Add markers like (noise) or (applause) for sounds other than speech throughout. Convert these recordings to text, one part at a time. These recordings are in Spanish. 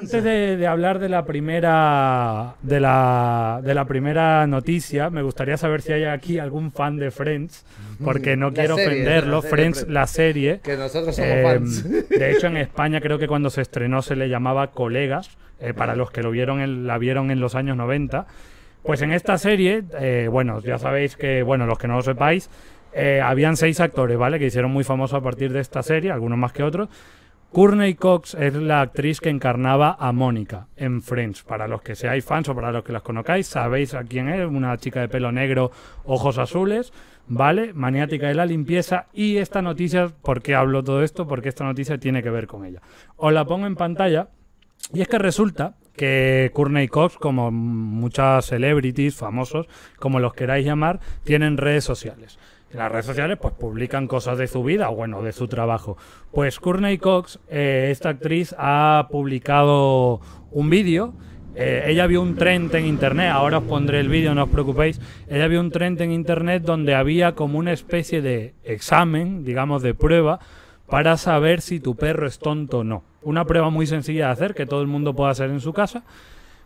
Antes de, hablar de la primera de la, de la primera noticia, me gustaría saber si hay aquí algún fan de Friends, porque no quiero ofenderlo. Friends, la serie. Que nosotros somos eh, fans. De hecho, en España creo que cuando se estrenó se le llamaba Colegas, eh, para los que lo vieron la vieron en los años 90. Pues en esta serie, eh, bueno, ya sabéis que, bueno, los que no lo sepáis, habían seis actores, ¿vale? Que hicieron muy famosos a partir de esta serie, algunos más que otros. Courtney Cox es la actriz que encarnaba a Mónica en Friends. Para los que seáis fans o para los que las conozcáis, sabéis a quién es, una chica de pelo negro, ojos azules, ¿vale? Maniática de la limpieza y esta noticia, ¿por qué hablo todo esto? Porque esta noticia tiene que ver con ella. Os la pongo en pantalla y es que resulta que Courtney Cox, como muchas celebrities, famosos, como los queráis llamar, tienen redes sociales las redes sociales pues publican cosas de su vida, o bueno, de su trabajo. Pues Courtney Cox, eh, esta actriz, ha publicado un vídeo. Eh, ella vio un trend en internet, ahora os pondré el vídeo, no os preocupéis. Ella vio un trend en internet donde había como una especie de examen, digamos, de prueba para saber si tu perro es tonto o no. Una prueba muy sencilla de hacer que todo el mundo puede hacer en su casa,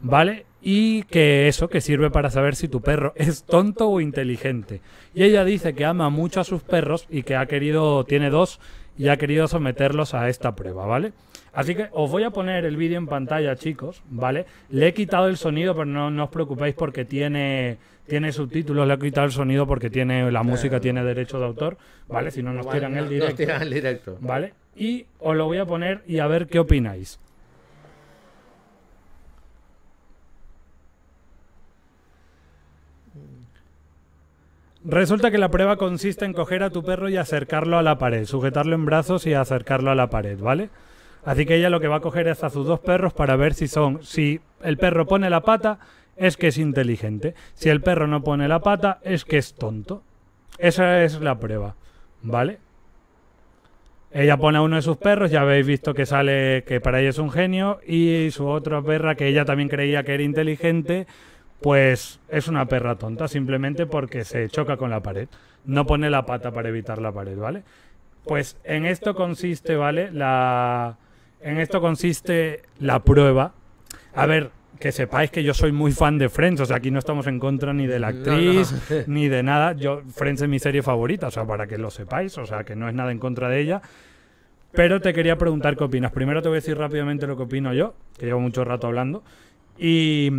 ¿vale? y que eso, que sirve para saber si tu perro es tonto o inteligente. Y ella dice que ama mucho a sus perros y que ha querido, tiene dos, y ha querido someterlos a esta prueba, ¿vale? Así que os voy a poner el vídeo en pantalla, chicos, ¿vale? Le he quitado el sonido, pero no, os preocupéis porque tiene, tiene subtítulos, le he quitado el sonido porque tiene la música, tiene derecho de autor, ¿vale? Si no nos tiran el directo. tiran el directo. ¿Vale? Y os lo voy a poner y a ver qué opináis. Resulta que la prueba consiste en coger a tu perro y acercarlo a la pared, sujetarlo en brazos y acercarlo a la pared, ¿vale? Así que ella lo que va a coger es a sus dos perros para ver si son, si el perro pone la pata, es que es inteligente. Si el perro no pone la pata, es que es tonto. Esa es la prueba, ¿vale? Ella pone a uno de sus perros, ya habéis visto que sale que para ella es un genio, y su otra perra que ella también creía que era inteligente, pues es una perra tonta, simplemente porque se choca con la pared. No pone la pata para evitar la pared, ¿vale? Pues en esto consiste, ¿vale? La... En esto consiste la prueba. A ver, que sepáis que yo soy muy fan de Friends, o sea, aquí no estamos en contra ni de la actriz, (laughs) ni de nada. Yo, Friends es mi serie favorita, o sea, para que lo sepáis, o sea, que no es nada en contra de ella. Pero te quería preguntar qué opinas. Primero te voy a decir rápidamente lo que opino yo, que llevo mucho rato hablando. Y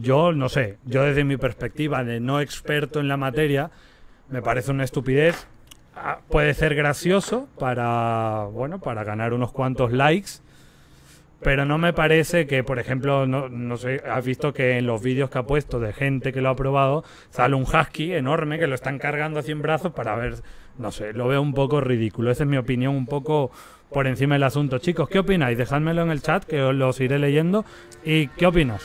yo no sé, yo desde mi perspectiva de no experto en la materia, me parece una estupidez. Ah, puede ser gracioso para, bueno, para ganar unos cuantos likes, pero no me parece que, por ejemplo, no, sé, has visto que en los vídeos que ha puesto de gente que lo ha probado, sale un husky enorme que lo están cargando A 100 brazos para ver, no sé, lo veo un poco ridículo. Esa es mi opinión, un poco por encima del asunto. Chicos, ¿qué opináis? dejadmelo en el chat que os los iré leyendo. ¿Y qué opinas?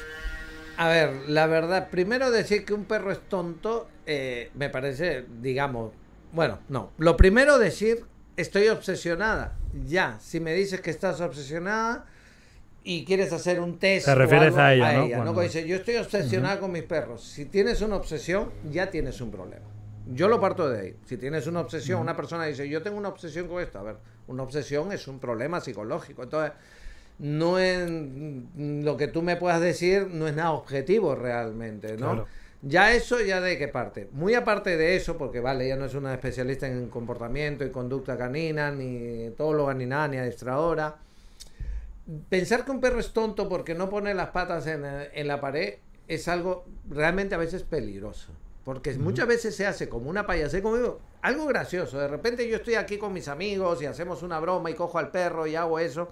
a ver, la verdad, primero decir que un perro es tonto, eh, me parece, digamos, bueno, no. Lo primero decir, estoy obsesionada. Ya, si me dices que estás obsesionada y quieres hacer un test. Te refieres a ella, ¿no? Dice, yo estoy obsesionada con mis perros. Si tienes una obsesión, ya tienes un problema. Yo lo parto de ahí. Si tienes una obsesión, una persona dice, yo tengo una obsesión con esto. A ver, una obsesión es un problema psicológico. Entonces no es lo que tú me puedas decir no es nada objetivo realmente, ¿no? Ya eso, ya de qué parte. Muy aparte de eso, porque vale, ella no es una especialista en comportamiento y conducta canina, ni todo ni nada, ni adiestradora. Pensar que un perro es tonto porque no pone las patas en, la pared es algo realmente a veces peligroso. Porque muchas veces se hace como una payasé, como algo gracioso. De repente yo estoy aquí con mis amigos y hacemos una broma y cojo al perro y hago eso.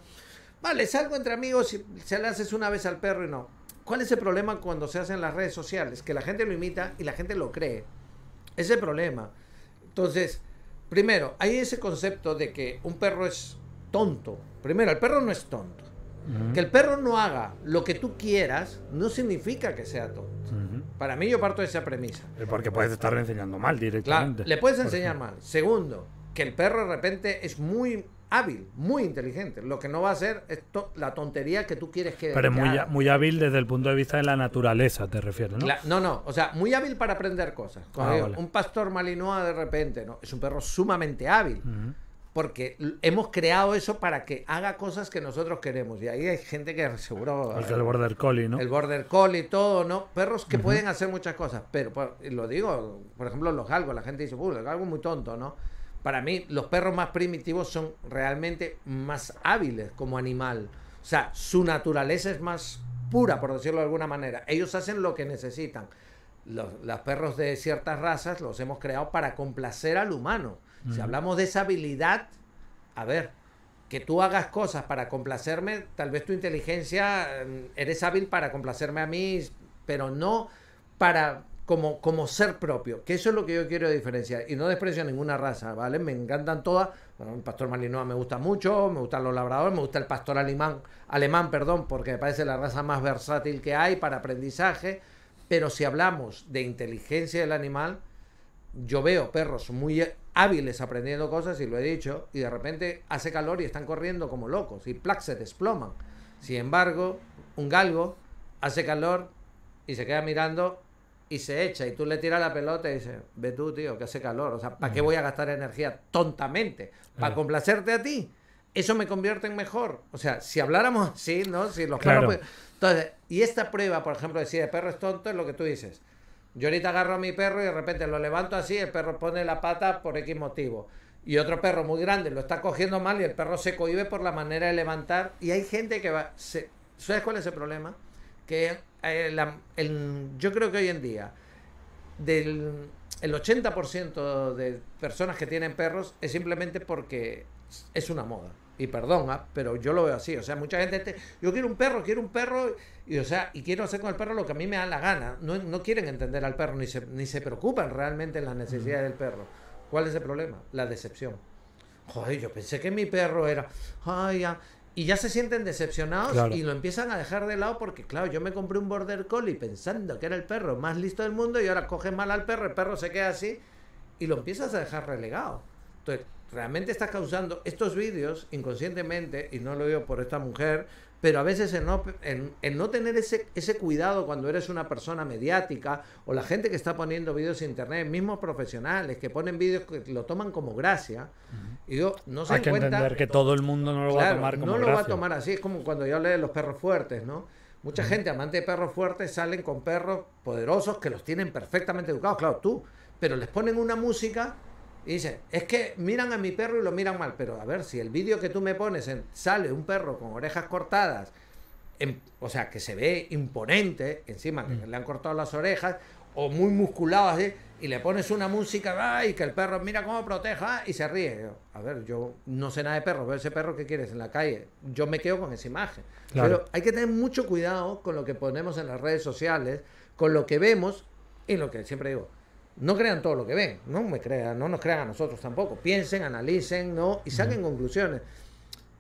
Vale, salgo entre amigos y se le haces una vez al perro y no. ¿Cuál es el problema cuando se hace en las redes sociales? Que la gente lo imita y la gente lo cree. Ese es el problema. Entonces, primero, hay ese concepto de que un perro es tonto. Primero, el perro no es tonto. Que el perro no haga lo que tú quieras no significa que sea tonto. Para mí yo parto de esa premisa. Porque puedes estar enseñando mal directamente. le puedes enseñar mal. Segundo, que el perro de repente es muy hábil, muy inteligente. Lo que no va a ser es la tontería que tú quieres que. Pero muy, hábil desde el punto de vista de la naturaleza, te refieres, ¿no? no, no. O sea, muy hábil para aprender cosas. Ah, un pastor malinois de repente, ¿no? Es un perro sumamente hábil. Porque hemos creado eso para que haga cosas que nosotros queremos. Y ahí hay gente que seguro. El, eh, border collie, ¿no? El border collie, todo, ¿no? Perros que pueden hacer muchas cosas. Pero, lo digo, por ejemplo, los galgos. La gente dice, uy, uh, el galgo muy tonto, ¿no? Para mí, los perros más primitivos son realmente más hábiles como animal. O sea, su naturaleza es más pura, por decirlo de alguna manera. Ellos hacen lo que necesitan. Los, perros de ciertas razas los hemos creado para complacer al humano. Si hablamos de esa habilidad, a ver, que tú hagas cosas para complacerme, tal vez tu inteligencia mm, eres hábil para complacerme a mí, pero no para como, ser propio, que eso es lo que yo quiero diferenciar. Y no desprecio ninguna raza, ¿vale? Me encantan todas. Bueno, el pastor malinois me gusta mucho, me gustan los labradores, me gusta el pastor alemán, alemán, perdón, porque me parece la raza más versátil que hay para aprendizaje. Pero si hablamos de inteligencia del animal, yo veo perros muy hábiles aprendiendo cosas, y lo he dicho, y de repente hace calor y están corriendo como locos, y plac se desploman. Sin embargo, un galgo hace calor y se queda mirando y se echa y tú le tiras la pelota y dices, ve tú, tío, que hace calor. O sea, ¿para qué voy a gastar energía tontamente? ¿Para complacerte a ti? Eso me convierte en mejor. O sea, si habláramos así, ¿no? Si los perros... Entonces, y esta prueba, por ejemplo, de si el perro es tonto, es lo que tú dices. Yo ahorita agarro a mi perro y de repente lo levanto así, el perro pone la pata por X motivo. Y otro perro muy grande lo está cogiendo mal y el perro se cohibe por la manera de levantar. Y hay gente que va... Se... ¿Sabes cuál es el problema? Que eh, yo creo que hoy en día del, el 80% de personas que tienen perros es simplemente porque es una moda. Y perdón, pero yo lo veo así. O sea, mucha gente, yo quiero un perro, quiero un perro, y, o sea, y quiero hacer con el perro lo que a mí me da la gana. No, quieren entender al perro, ni se, ni se preocupan realmente en las necesidades del perro. ¿Cuál es el problema? La decepción. Joder, yo pensé que mi perro era, ay, y ya se sienten decepcionados y lo empiezan a dejar de lado porque, claro, yo me compré un border collie pensando que era el perro más listo del mundo y ahora coge mal al perro, el perro se queda así y lo empiezas a dejar relegado. Entonces, realmente está causando estos vídeos inconscientemente, y no lo digo por esta mujer, pero a veces no, en, no tener ese, ese, cuidado cuando eres una persona mediática o la gente que está poniendo vídeos en internet, mismos profesionales que ponen vídeos que lo toman como gracia, y yo no sé... Hay que entender que todo el mundo no lo va a tomar como No lo va a tomar así, es como cuando yo hablé de los perros fuertes, ¿no? Mucha gente amante de perros fuertes salen con perros poderosos que los tienen perfectamente educados, claro, tú, pero les ponen una música y dice, es que miran a mi perro y lo miran mal, pero a ver, si el vídeo que tú me pones sale un perro con orejas cortadas, em, o sea, que se ve imponente, encima que mm. le han cortado las orejas, o muy musculado y le pones una música, y que el perro mira cómo proteja, ah, y se ríe. a ver, yo no sé nada de perros, veo ese perro que quieres en la calle, yo me quedo con esa imagen. Pero hay que tener mucho cuidado con lo que ponemos en las redes sociales, con lo que vemos, y lo que siempre digo, no crean todo lo que ven, no me crean, no nos crean a nosotros tampoco. Piensen, analicen, ¿no? Y saquen conclusiones.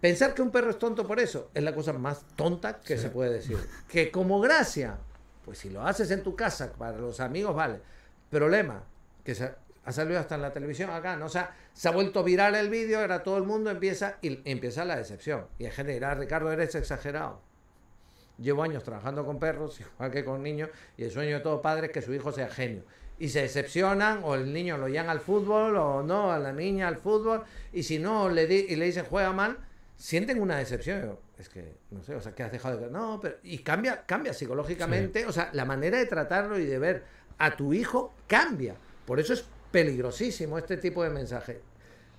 Pensar que un perro es tonto por eso es la cosa más tonta que se puede decir. Que como gracia, pues si lo haces en tu casa, para los amigos, vale. Problema, que se ha salido hasta en la televisión acá, ¿no? O se ha vuelto viral el vídeo, ahora todo el mundo empieza y empieza la decepción. Y hay gente dirá, Ricardo, eres exagerado. Llevo años trabajando con perros, (laughs) igual que con niños, y el sueño de todo padre es que su hijo sea genio y se decepcionan o el niño lo llama al fútbol o no, a la niña al fútbol y si no le y le dicen juega mal, sienten una decepción. es que, no sé, o sea, que has dejado de... No, pero... Y cambia, cambia psicológicamente, o sea, la manera de tratarlo y de ver a tu hijo cambia. Por eso es peligrosísimo este tipo de mensaje.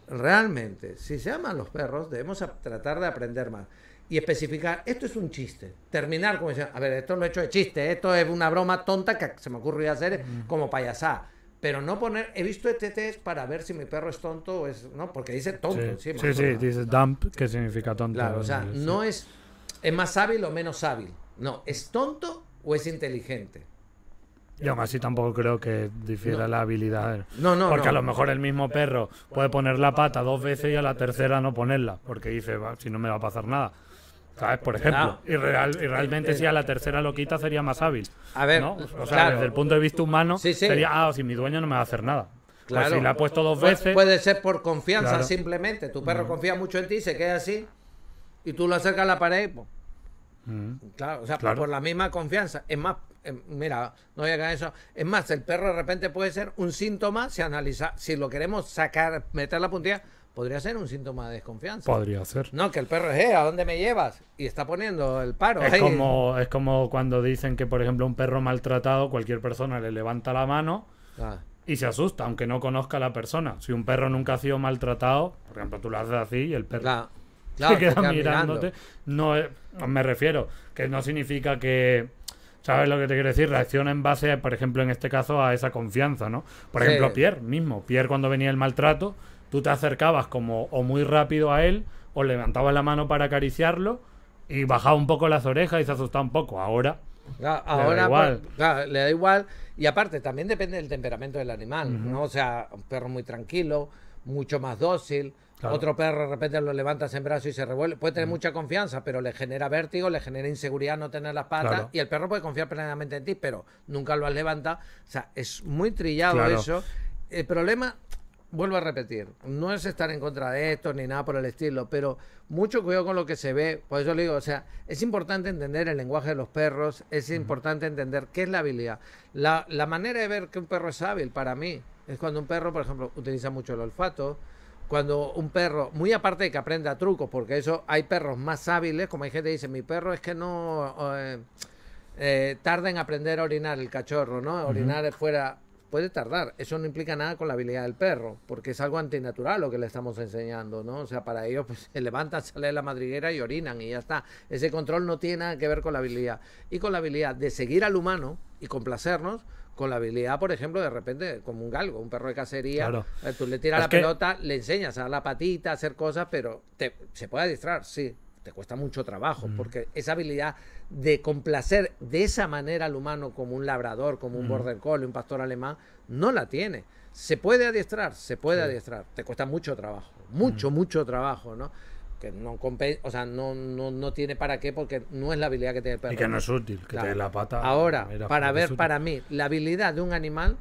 Realmente, si se aman los perros, debemos tratar de aprender más y especificar, esto es un chiste. Terminar como diciendo, a ver, esto lo he hecho de chiste, esto es una broma tonta que se me ocurrió hacer como payasá. Pero no poner, he visto este test para ver si mi perro es tonto o es, ¿no? Porque dice tonto sí. Sí, dice dump, que significa tonto. o sea, no es, es más hábil o menos hábil. No, es tonto o es inteligente. yo así tampoco creo que difiera la habilidad. No, no. Porque a lo mejor el mismo perro puede poner la pata dos veces y a la tercera no ponerla. Porque dice, si no me va a pasar nada. Por ejemplo. Y, realmente, si a la tercera lo quita, sería más hábil. A ver. O sea, desde el punto de vista humano, sería, ah, si mi dueño no me va a hacer nada. Pues claro. si la ha puesto dos pues veces. Puede ser por confianza, simplemente. Tu perro mm. confía mucho en ti, se queda así. Y tú lo acercas a la pared. Pues. Mm. Claro, o sea, por, la misma confianza. Es más, em, mira, no voy a eso. Es más, el perro de repente puede ser un síntoma si analiza, si lo queremos sacar, meter la puntilla podría ser un síntoma de desconfianza. Podría ser. No, que el perro es, eh, ¿a dónde me llevas? Y está poniendo el paro. Es, Como, es como cuando dicen que, por ejemplo, un perro maltratado, cualquier persona le levanta la mano. Ah. Y se asusta, aunque no conozca a la persona. Si un perro nunca ha sido maltratado, por ejemplo, tú lo haces así y el perro (laughs) se, queda mirándote. No, me refiero, que no significa que. ¿Sabes lo que te quiero decir? Reacciona en base, por ejemplo, en este caso, a esa confianza, ¿no? Por ejemplo, Pierre mismo. Pierre, cuando venía el maltrato, Tú te acercabas como o muy rápido a él, o levantabas la mano para acariciarlo, y bajaba un poco las orejas y se asustaba un poco. Ahora. ahora le da pues, igual. le da igual. Y aparte, también depende del temperamento del animal, ¿no? O sea, un perro muy tranquilo, mucho más dócil. Otro perro de repente lo levantas en brazos y se revuelve. Puede tener mucha confianza, pero le genera vértigo, le genera inseguridad no tener las patas. Y el perro puede confiar plenamente en ti, pero nunca lo has levantado. O sea, es muy trillado eso. El problema vuelvo a repetir, no es estar en contra de esto ni nada por el estilo, pero mucho cuidado con lo que se ve. Por eso le digo, o sea, es importante entender el lenguaje de los perros, es importante entender qué es la habilidad. La, la, manera de ver que un perro es hábil para mí es cuando un perro, por ejemplo, utiliza mucho el olfato. Cuando un perro, muy aparte de que aprenda trucos, porque eso hay perros más hábiles, como hay gente que dice, mi perro es que no eh, eh, tarda en aprender a orinar el cachorro, ¿no? orinar fuera puede tardar. Eso no implica nada con la habilidad del perro, porque es algo antinatural lo que le estamos enseñando, ¿no? O sea, para ellos (laughs) pues, se levantan, salen de la madriguera y orinan y ya está. Ese control no tiene nada que ver con la habilidad. Y con la habilidad de seguir al humano y complacernos, con la habilidad, por ejemplo, de repente, como un galgo, un perro de cacería, eh, tú le tiras la pelota, le enseñas a la patita a hacer cosas, pero se puede distraer, sí, te cuesta mucho trabajo, porque esa habilidad de complacer de esa manera al humano como un labrador, como un border collie, un pastor alemán, no la tiene. Se puede adiestrar, se puede adiestrar, te cuesta mucho trabajo, mucho, mucho trabajo, ¿no? que no o sea, no, no, tiene para qué porque no es la habilidad que tiene el perro. Y que no es útil, que la pata. Ahora, para ver, para mí, la habilidad de un animal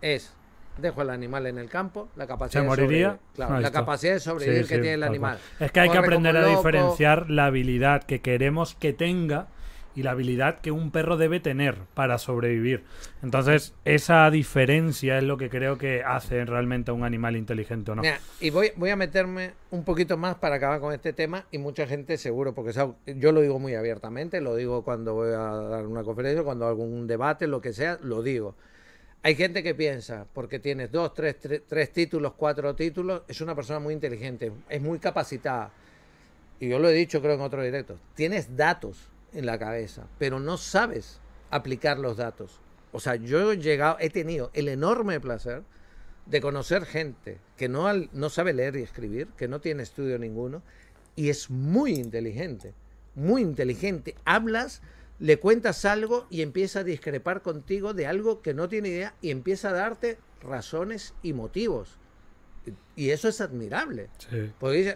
es dejo el animal en el campo, la capacidad se moriría. De ah, claro, la capacidad de sobrevivir que tiene el animal. Es que hay que aprender a diferenciar la habilidad que queremos que tenga y la habilidad que un perro debe tener para sobrevivir. Entonces, esa diferencia es lo que creo que hace realmente a un animal inteligente o no. y voy, voy a meterme un poquito más para acabar con este tema y mucha gente seguro, porque yo lo digo muy abiertamente, lo digo cuando voy a dar una conferencia, cuando hago un debate, lo que sea, lo digo. Hay gente que piensa, porque tienes dos, tres, tres, títulos, cuatro títulos, es una persona muy inteligente, es muy capacitada. Y yo lo he dicho creo en otro directo, tienes datos en la cabeza, pero no sabes aplicar los datos. O sea, yo he llegado, he tenido el enorme placer de conocer gente que no, no sabe leer y escribir, que no tiene estudio ninguno, y es muy inteligente, muy inteligente. Hablas le cuentas algo y empieza a discrepar contigo de algo que no tiene idea y empieza a darte razones y motivos. Y eso es admirable. Sí.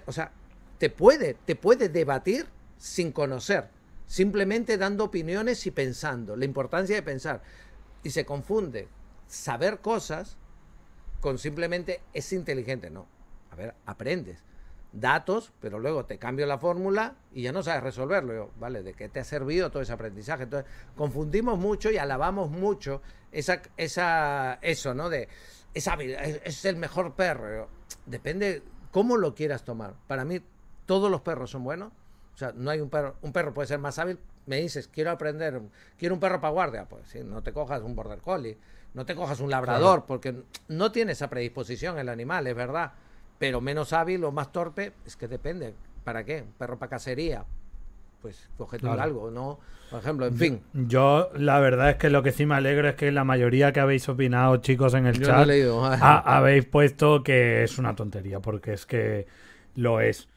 o sea, te puede, te puede debatir sin conocer, simplemente dando opiniones y pensando, la importancia de pensar. Y se confunde saber cosas con simplemente es inteligente. No, a ver, aprendes datos, pero luego te cambio la fórmula y ya no sabes resolverlo. vale, ¿de qué te ha servido todo ese aprendizaje? Entonces, confundimos mucho y alabamos mucho esa, esa, eso, ¿no? De, esa, es, es, el mejor perro. depende cómo lo quieras tomar. Para mí, todos los perros son buenos. O sea, no hay un perro, un perro puede ser más hábil. Me dices, quiero aprender, quiero un perro para guardia. Pues sí, no te cojas un border collie, no te cojas un labrador, porque no tiene esa predisposición el animal, es verdad. Pero menos hábil o más torpe, es que depende. ¿Para qué? perro para cacería? Pues coge todo algo, ¿no? Por ejemplo, en fin. Yo, la verdad es que lo que sí me alegro es que la mayoría que habéis opinado, chicos, en el chat, habéis puesto que es una tontería, porque es que lo es.